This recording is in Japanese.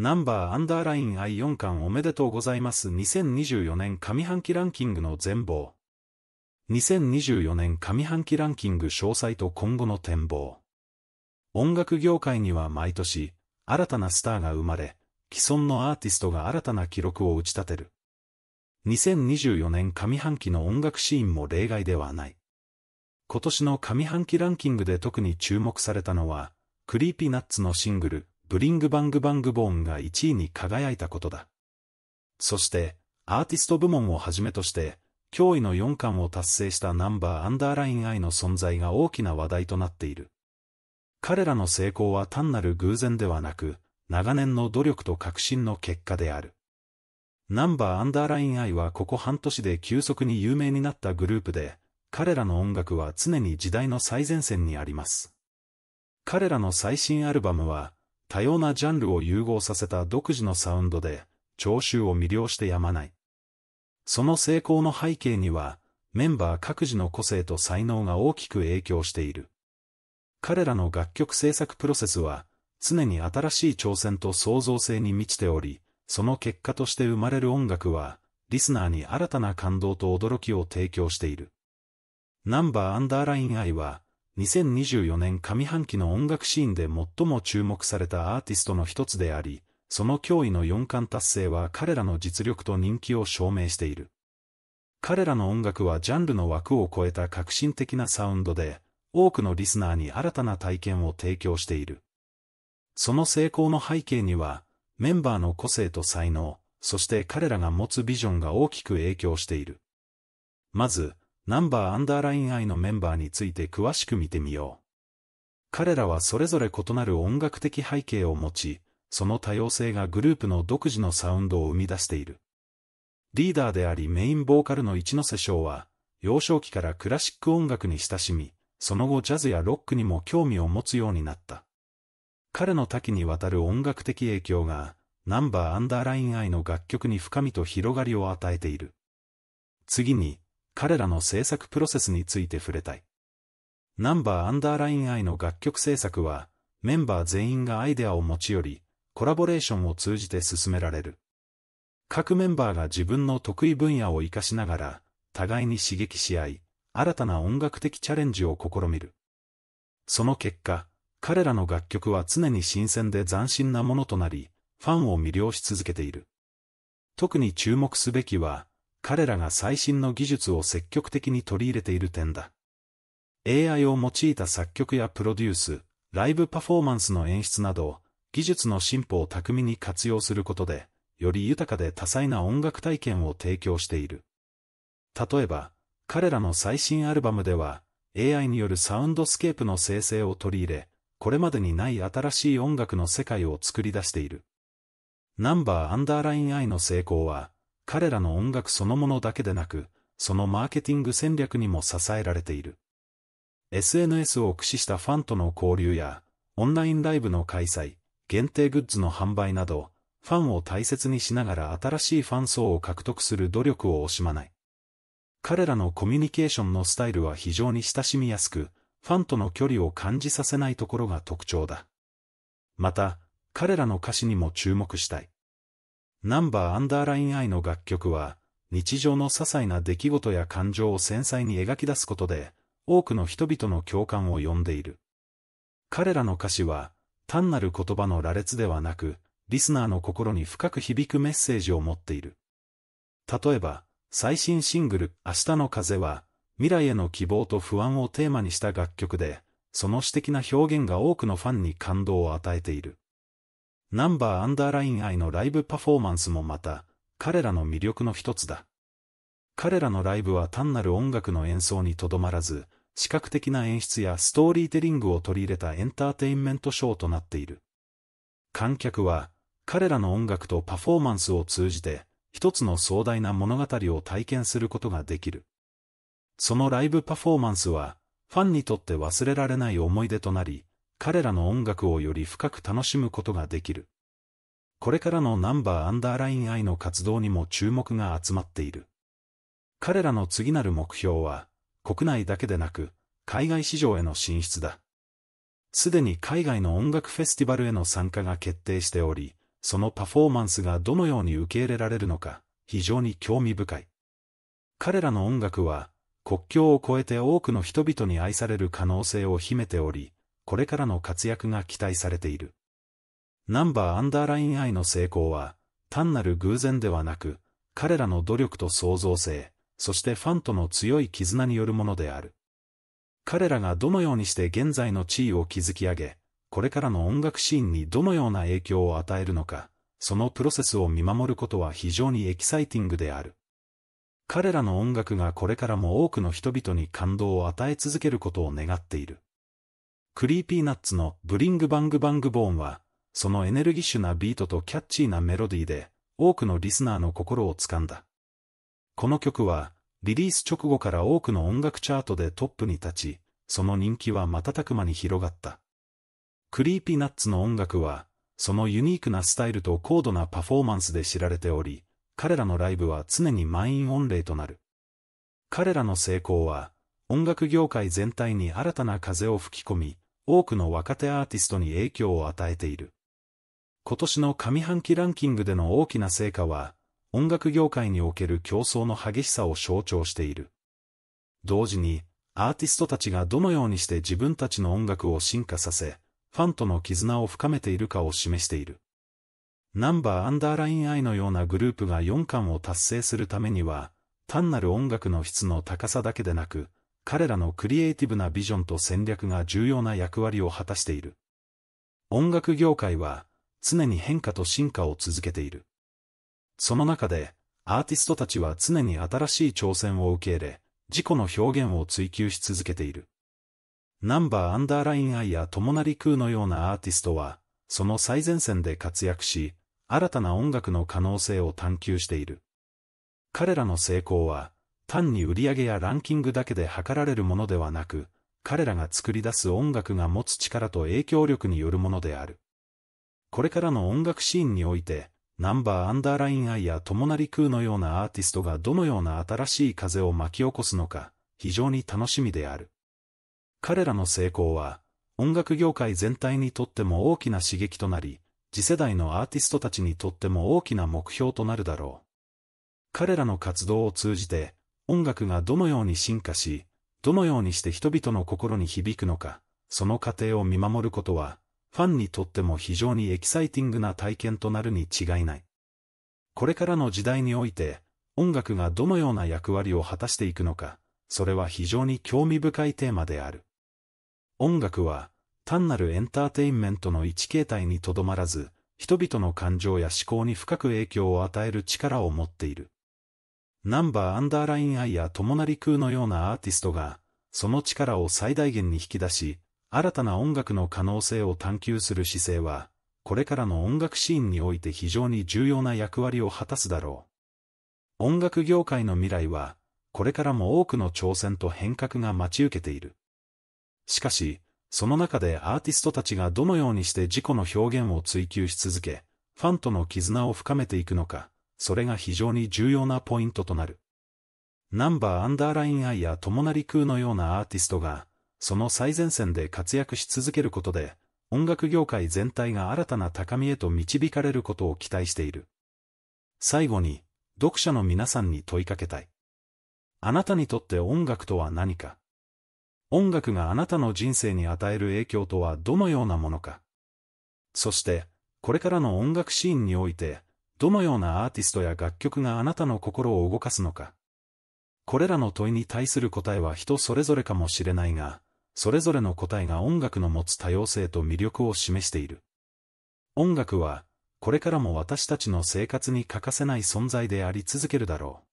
ナンバーアンダーライン i4 巻おめでとうございます2024年上半期ランキングの全貌2024年上半期ランキング詳細と今後の展望音楽業界には毎年新たなスターが生まれ既存のアーティストが新たな記録を打ち立てる2024年上半期の音楽シーンも例外ではない今年の上半期ランキングで特に注目されたのはクリーピーナッツのシングルブリングバングバングボーンが1位に輝いたことだ。そして、アーティスト部門をはじめとして、驚異の4冠を達成したナンバーアンダーラインアイの存在が大きな話題となっている。彼らの成功は単なる偶然ではなく、長年の努力と革新の結果である。ナンバーアンダーラインアイはここ半年で急速に有名になったグループで、彼らの音楽は常に時代の最前線にあります。彼らの最新アルバムは、多様なジャンルを融合させた独自のサウンドで、聴衆を魅了してやまない。その成功の背景には、メンバー各自の個性と才能が大きく影響している。彼らの楽曲制作プロセスは、常に新しい挑戦と創造性に満ちており、その結果として生まれる音楽は、リスナーに新たな感動と驚きを提供している。ナンバーアンダーライン愛は、2024年上半期の音楽シーンで最も注目されたアーティストの一つであり、その脅威の四冠達成は彼らの実力と人気を証明している。彼らの音楽はジャンルの枠を超えた革新的なサウンドで、多くのリスナーに新たな体験を提供している。その成功の背景には、メンバーの個性と才能、そして彼らが持つビジョンが大きく影響している。まず、ナンバーアンダーライン I のメンバーについて詳しく見てみよう。彼らはそれぞれ異なる音楽的背景を持ち、その多様性がグループの独自のサウンドを生み出している。リーダーでありメインボーカルの一ノ瀬翔は、幼少期からクラシック音楽に親しみ、その後ジャズやロックにも興味を持つようになった。彼の多岐にわたる音楽的影響が、ナンバーアンダーライン I の楽曲に深みと広がりを与えている。次に、彼らの制作プロセスについて触れたい。ナンバーアンダーライン I の楽曲制作は、メンバー全員がアイデアを持ち寄り、コラボレーションを通じて進められる。各メンバーが自分の得意分野を活かしながら、互いに刺激し合い、新たな音楽的チャレンジを試みる。その結果、彼らの楽曲は常に新鮮で斬新なものとなり、ファンを魅了し続けている。特に注目すべきは、彼らが最新の技術を積極的に取り入れている点だ。AI を用いた作曲やプロデュース、ライブパフォーマンスの演出など、技術の進歩を巧みに活用することで、より豊かで多彩な音楽体験を提供している。例えば、彼らの最新アルバムでは、AI によるサウンドスケープの生成を取り入れ、これまでにない新しい音楽の世界を作り出している。ナンバーアンダーライン I の成功は、彼らの音楽そのものだけでなく、そのマーケティング戦略にも支えられている。SNS を駆使したファンとの交流や、オンラインライブの開催、限定グッズの販売など、ファンを大切にしながら新しいファン層を獲得する努力を惜しまない。彼らのコミュニケーションのスタイルは非常に親しみやすく、ファンとの距離を感じさせないところが特徴だ。また、彼らの歌詞にも注目したい。ナンバーアンダーラインイの楽曲は、日常の些細な出来事や感情を繊細に描き出すことで、多くの人々の共感を呼んでいる。彼らの歌詞は、単なる言葉の羅列ではなく、リスナーの心に深く響くメッセージを持っている。例えば、最新シングル、明日の風は、未来への希望と不安をテーマにした楽曲で、その詩的な表現が多くのファンに感動を与えている。ナンバーアンダーライン愛のライブパフォーマンスもまた、彼らの魅力の一つだ。彼らのライブは単なる音楽の演奏にとどまらず、視覚的な演出やストーリーテリングを取り入れたエンターテインメントショーとなっている。観客は、彼らの音楽とパフォーマンスを通じて、一つの壮大な物語を体験することができる。そのライブパフォーマンスは、ファンにとって忘れられない思い出となり、彼らの音楽をより深く楽しむことができる。これからのナンバーアンダーライン I の活動にも注目が集まっている。彼らの次なる目標は、国内だけでなく、海外市場への進出だ。すでに海外の音楽フェスティバルへの参加が決定しており、そのパフォーマンスがどのように受け入れられるのか、非常に興味深い。彼らの音楽は、国境を越えて多くの人々に愛される可能性を秘めており、これからの活躍が期待されている。ナンバーアンダーライン I の成功は、単なる偶然ではなく、彼らの努力と創造性、そしてファンとの強い絆によるものである。彼らがどのようにして現在の地位を築き上げ、これからの音楽シーンにどのような影響を与えるのか、そのプロセスを見守ることは非常にエキサイティングである。彼らの音楽がこれからも多くの人々に感動を与え続けることを願っている。クリーピーナッツのブリングバングバングボーンは、そのエネルギッシュなビートとキャッチーなメロディーで、多くのリスナーの心をつかんだ。この曲は、リリース直後から多くの音楽チャートでトップに立ち、その人気は瞬く間に広がった。クリーピーナッツの音楽は、そのユニークなスタイルと高度なパフォーマンスで知られており、彼らのライブは常に満員御礼となる。彼らの成功は、音楽業界全体に新たな風を吹き込み、多くの若手アーティストに影響を与えている。今年の上半期ランキングでの大きな成果は、音楽業界における競争の激しさを象徴している。同時に、アーティストたちがどのようにして自分たちの音楽を進化させ、ファンとの絆を深めているかを示している。ナンバーアンダーライン I のようなグループが4巻を達成するためには、単なる音楽の質の高さだけでなく、彼らのクリエイティブなビジョンと戦略が重要な役割を果たしている。音楽業界は常に変化と進化を続けている。その中で、アーティストたちは常に新しい挑戦を受け入れ、自己の表現を追求し続けている。ナンバーアンダーラインアイや友成空のようなアーティストは、その最前線で活躍し、新たな音楽の可能性を探求している。彼らの成功は、単に売り上げやランキングだけで測られるものではなく、彼らが作り出す音楽が持つ力と影響力によるものである。これからの音楽シーンにおいて、ナンバーアンダーラインアイやリクーのようなアーティストがどのような新しい風を巻き起こすのか、非常に楽しみである。彼らの成功は、音楽業界全体にとっても大きな刺激となり、次世代のアーティストたちにとっても大きな目標となるだろう。彼らの活動を通じて、音楽がどのように進化し、どのようにして人々の心に響くのか、その過程を見守ることは、ファンにとっても非常にエキサイティングな体験となるに違いない。これからの時代において、音楽がどのような役割を果たしていくのか、それは非常に興味深いテーマである。音楽は、単なるエンターテインメントの一形態にとどまらず、人々の感情や思考に深く影響を与える力を持っている。ナンバーアンダーラインアイや友成空のようなアーティストが、その力を最大限に引き出し、新たな音楽の可能性を探求する姿勢は、これからの音楽シーンにおいて非常に重要な役割を果たすだろう。音楽業界の未来は、これからも多くの挑戦と変革が待ち受けている。しかし、その中でアーティストたちがどのようにして自己の表現を追求し続け、ファンとの絆を深めていくのか、それが非常に重要なポイントとなる。ナンバーアンダーラインアイや友り空のようなアーティストが、その最前線で活躍し続けることで、音楽業界全体が新たな高みへと導かれることを期待している。最後に、読者の皆さんに問いかけたい。あなたにとって音楽とは何か音楽があなたの人生に与える影響とはどのようなものかそして、これからの音楽シーンにおいて、どのようなアーティストや楽曲があなたの心を動かすのか。これらの問いに対する答えは人それぞれかもしれないが、それぞれの答えが音楽の持つ多様性と魅力を示している。音楽は、これからも私たちの生活に欠かせない存在であり続けるだろう。